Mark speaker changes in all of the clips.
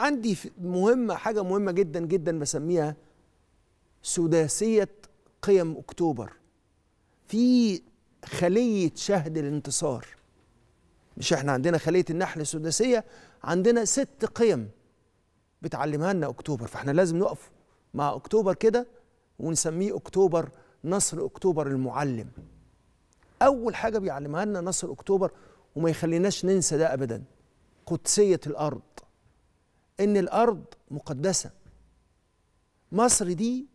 Speaker 1: عندي مهمة حاجة مهمة جدا جدا بسميها سداسية قيم أكتوبر في خلية شهد الانتصار مش احنا عندنا خلية النحل السداسية عندنا ست قيم بتعلمها لنا أكتوبر فاحنا لازم نقف مع أكتوبر كده ونسميه أكتوبر نصر أكتوبر المعلم أول حاجة بيعلمها لنا نصر أكتوبر وما يخليناش ننسى ده أبدا قدسية الأرض ان الارض مقدسه مصر دي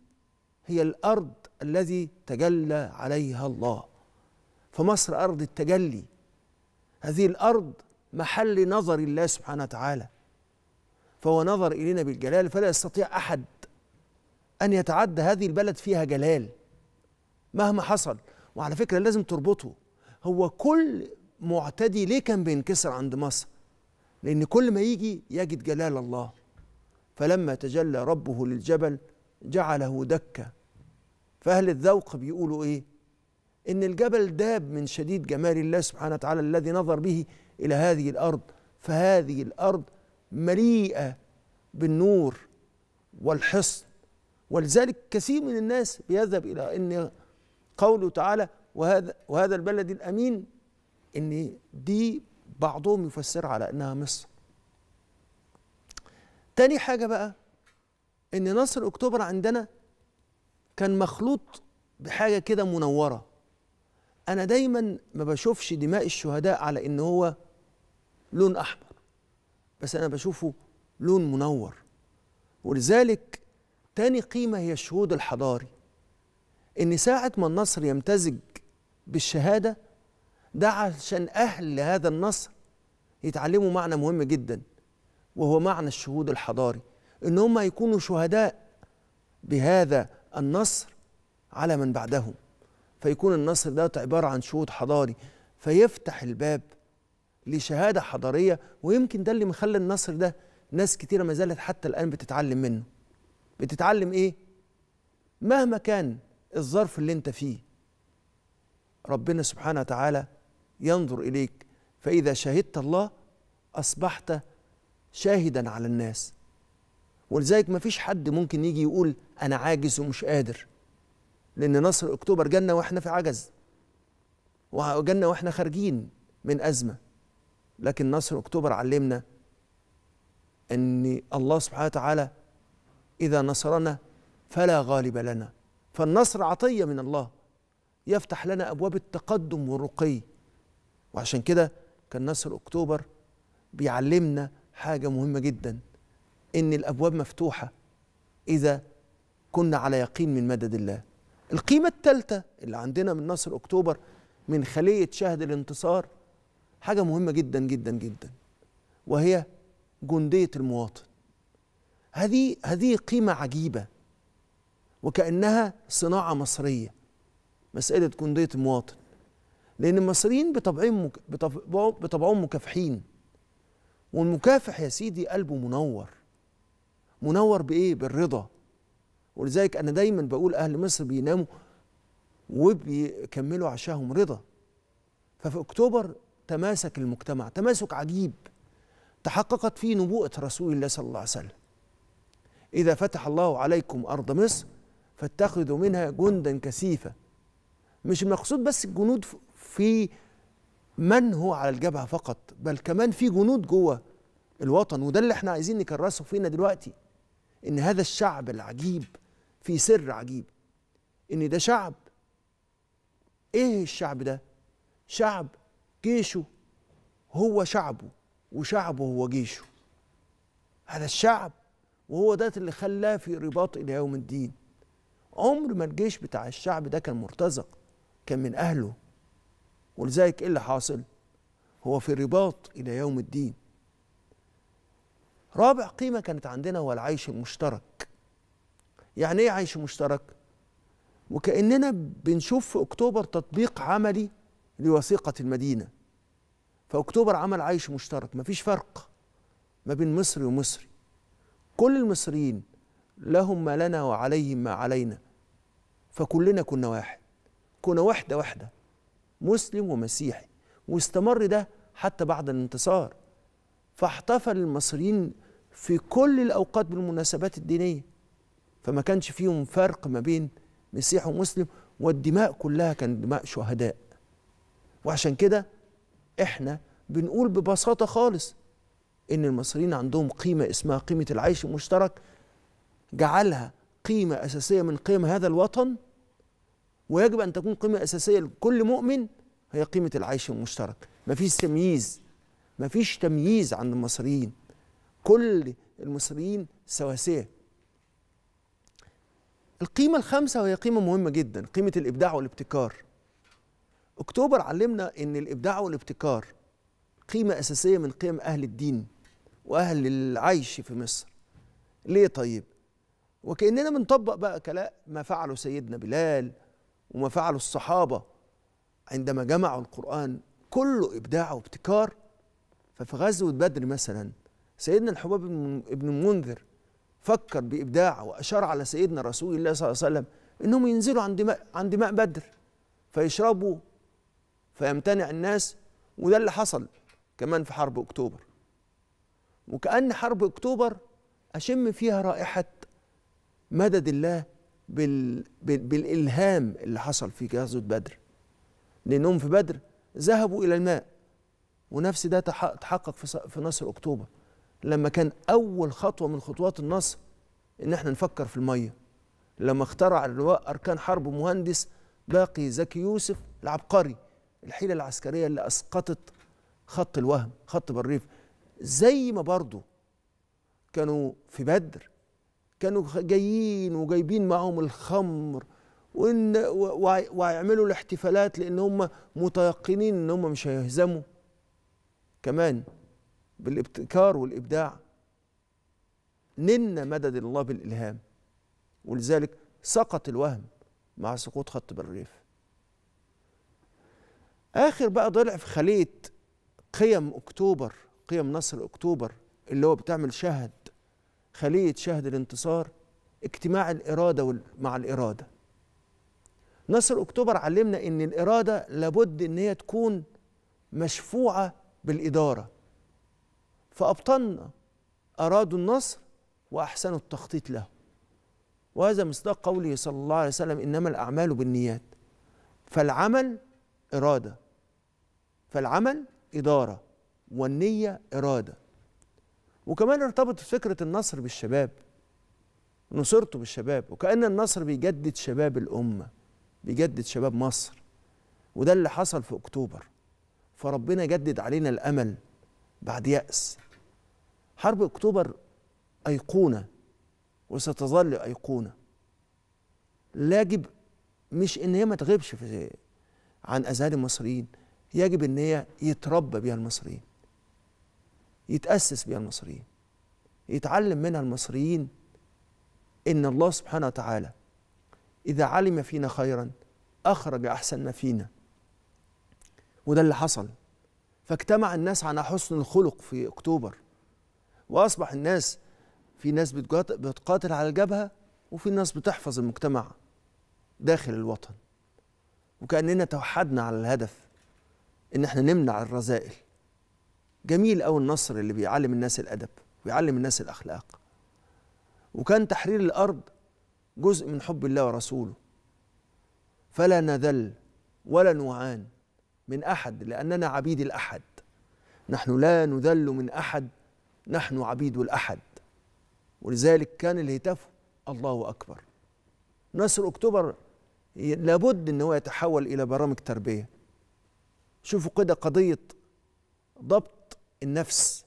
Speaker 1: هي الارض الذي تجلى عليها الله فمصر ارض التجلي هذه الارض محل نظر الله سبحانه وتعالى فهو نظر الينا بالجلال فلا يستطيع احد ان يتعدى هذه البلد فيها جلال مهما حصل وعلى فكره لازم تربطه هو كل معتدي ليه كان بينكسر عند مصر لأن كل ما يجي يجد جلال الله فلما تجلى ربه للجبل جعله دكة فأهل الذوق بيقولوا إيه إن الجبل داب من شديد جمال الله سبحانه وتعالى الذي نظر به إلى هذه الأرض فهذه الأرض مليئة بالنور والحصن ولذلك كثير من الناس بيذهب إلى أن قوله تعالى وهذا وهذا البلد الأمين إن دي بعضهم يفسرها على انها مصر تاني حاجه بقى ان نصر اكتوبر عندنا كان مخلوط بحاجه كده منوره انا دايما ما بشوفش دماء الشهداء على ان هو لون احمر بس انا بشوفه لون منور ولذلك تاني قيمه هي الشهود الحضاري ان ساعه ما النصر يمتزج بالشهاده ده عشان أهل هذا النصر يتعلموا معنى مهم جدا وهو معنى الشهود الحضاري إن هم يكونوا شهداء بهذا النصر على من بعدهم فيكون النصر ده عبارة عن شهود حضاري فيفتح الباب لشهادة حضارية ويمكن ده اللي مخلي النصر ده ناس كتيرة ما زالت حتى الآن بتتعلم منه بتتعلم إيه؟ مهما كان الظرف اللي انت فيه ربنا سبحانه وتعالى ينظر اليك فاذا شهدت الله اصبحت شاهدا على الناس ولذلك ما فيش حد ممكن يجي يقول انا عاجز ومش قادر لان نصر اكتوبر جنة واحنا في عجز وجنة واحنا خارجين من ازمه لكن نصر اكتوبر علمنا ان الله سبحانه وتعالى اذا نصرنا فلا غالب لنا فالنصر عطيه من الله يفتح لنا ابواب التقدم والرقي وعشان كده كان نصر أكتوبر بيعلمنا حاجة مهمة جدا إن الأبواب مفتوحة إذا كنا على يقين من مدد الله القيمة الثالثة اللي عندنا من نصر أكتوبر من خلية شهد الانتصار حاجة مهمة جدا جدا جدا وهي جندية المواطن هذه هذه قيمة عجيبة وكأنها صناعة مصرية مسألة جندية المواطن لان المصريين بطبعهم بطبعهم مكافحين والمكافح يا سيدي قلبه منور منور بايه بالرضا ولذلك انا دايما بقول اهل مصر بيناموا وبيكملوا عشاهم رضا ففي اكتوبر تماسك المجتمع تماسك عجيب تحققت فيه نبوءه رسول الله صلى الله عليه وسلم اذا فتح الله عليكم ارض مصر فاتخذوا منها جندا كثيفه مش المقصود بس الجنود في من هو على الجبهه فقط بل كمان في جنود جوه الوطن وده اللي احنا عايزين نكرسه فينا دلوقتي ان هذا الشعب العجيب في سر عجيب ان ده شعب ايه الشعب ده شعب جيشه هو شعبه وشعبه هو جيشه هذا الشعب وهو ده اللي خلاه في رباط الى يوم الدين عمر ما الجيش بتاع الشعب ده كان مرتزق كان من اهله ولذلك ايه اللي حاصل هو في رباط الى يوم الدين رابع قيمه كانت عندنا هو العيش المشترك يعني ايه عيش مشترك وكاننا بنشوف في اكتوبر تطبيق عملي لوثيقه المدينه فاكتوبر عمل عيش مشترك مفيش فرق ما بين مصري ومصري كل المصريين لهم ما لنا وعليهم ما علينا فكلنا كنا واحد كنا وحده واحده مسلم ومسيحي واستمر ده حتى بعد الانتصار فاحتفل المصريين في كل الأوقات بالمناسبات الدينية فما كانش فيهم فرق ما بين مسيح ومسلم والدماء كلها كان دماء شهداء وعشان كده احنا بنقول ببساطة خالص ان المصريين عندهم قيمة اسمها قيمة العيش المشترك جعلها قيمة أساسية من قيم هذا الوطن ويجب أن تكون قيمة أساسية لكل مؤمن هي قيمة العيش المشترك مفيش تمييز مفيش تمييز عند المصريين كل المصريين سواسية القيمة الخامسة وهي قيمة مهمة جدا قيمة الإبداع والابتكار أكتوبر علمنا أن الإبداع والابتكار قيمة أساسية من قيم أهل الدين وأهل العيش في مصر ليه طيب وكأننا بنطبق بقى كلام ما فعله سيدنا بلال وما فعله الصحابه عندما جمعوا القران كله ابداع وابتكار ففي غزوه بدر مثلا سيدنا الحباب بن المنذر فكر بابداع واشار على سيدنا رسول الله صلى الله عليه وسلم انهم ينزلوا عند دماء, عند ماء بدر فيشربوا فيمتنع الناس وده اللي حصل كمان في حرب اكتوبر وكأن حرب اكتوبر أشم فيها رائحة مدد الله بال... بال... بالالهام اللي حصل في غزوه بدر لانهم في بدر ذهبوا الى الماء ونفس ده تحقق في نصر اكتوبر لما كان اول خطوه من خطوات النصر ان احنا نفكر في الميه لما اخترع اللواء اركان حرب مهندس باقي زكي يوسف العبقري الحيله العسكريه اللي اسقطت خط الوهم خط بالريف زي ما برضه كانوا في بدر كانوا جايين وجايبين معاهم الخمر وان وهيعملوا الاحتفالات لان هم متيقنين ان هم مش هيهزموا كمان بالابتكار والابداع نلنا مدد الله بالالهام ولذلك سقط الوهم مع سقوط خط بالريف اخر بقى ضلع في خليه قيم اكتوبر قيم نصر اكتوبر اللي هو بتعمل شهد خليه شهد الانتصار اجتماع الاراده مع الاراده نصر اكتوبر علمنا ان الاراده لابد ان هي تكون مشفوعه بالاداره فابطالنا ارادوا النصر واحسنوا التخطيط له وهذا مصداق قوله صلى الله عليه وسلم انما الاعمال بالنيات فالعمل اراده فالعمل اداره والنيه اراده وكمان ارتبط فكرة النصر بالشباب نصرتوا بالشباب وكأن النصر بيجدد شباب الأمة بيجدد شباب مصر وده اللي حصل في أكتوبر فربنا جدد علينا الأمل بعد يأس حرب أكتوبر أيقونة وستظل أيقونة لاجب مش إن هي ما تغيبش عن أذهان المصريين يجب إن هي يتربى بيها المصريين يتأسس بيها المصريين يتعلم منها المصريين إن الله سبحانه وتعالى إذا علم فينا خيرا أخرج أحسن ما فينا وده اللي حصل فاجتمع الناس على حسن الخلق في أكتوبر وأصبح الناس في ناس بتقاتل على الجبهة وفي ناس بتحفظ المجتمع داخل الوطن وكأننا توحدنا على الهدف إن احنا نمنع الرذائل جميل قوي النصر اللي بيعلم الناس الأدب ويعلم الناس الأخلاق وكان تحرير الأرض جزء من حب الله ورسوله فلا نذل ولا نعان من أحد لأننا عبيد الأحد نحن لا نذل من أحد نحن عبيد الأحد ولذلك كان الهتاف الله أكبر نصر أكتوبر لابد أن هو يتحول إلى برامج تربية شوفوا كده قضية ضبط النفس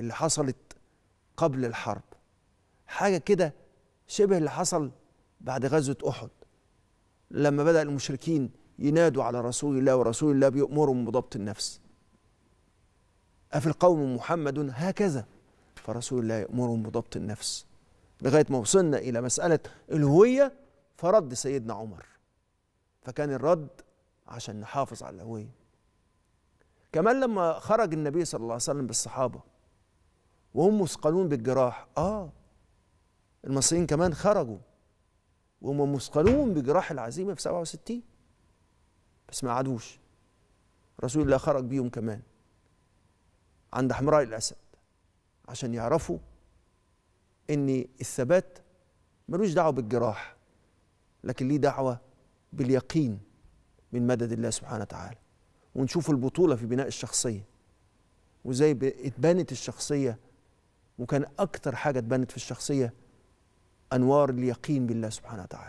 Speaker 1: اللي حصلت قبل الحرب حاجه كده شبه اللي حصل بعد غزوه احد لما بدا المشركين ينادوا على رسول الله ورسول الله بيامرهم بضبط النفس أفي القوم محمد هكذا فرسول الله يأمرهم بضبط النفس لغاية ما وصلنا إلى مسألة الهوية فرد سيدنا عمر فكان الرد عشان نحافظ على الهوية كمان لما خرج النبي صلى الله عليه وسلم بالصحابة وهم مثقلون بالجراح آه المصريين كمان خرجوا وهم مثقلون بجراح العزيمة في 67 بس ما عادوش رسول الله خرج بيهم كمان عند حمراء الأسد عشان يعرفوا إن الثبات ملوش دعوة بالجراح لكن ليه دعوة باليقين من مدد الله سبحانه وتعالى ونشوف البطوله في بناء الشخصيه وزي اتبنت الشخصيه وكان اكتر حاجه اتبنت في الشخصيه انوار اليقين بالله سبحانه وتعالى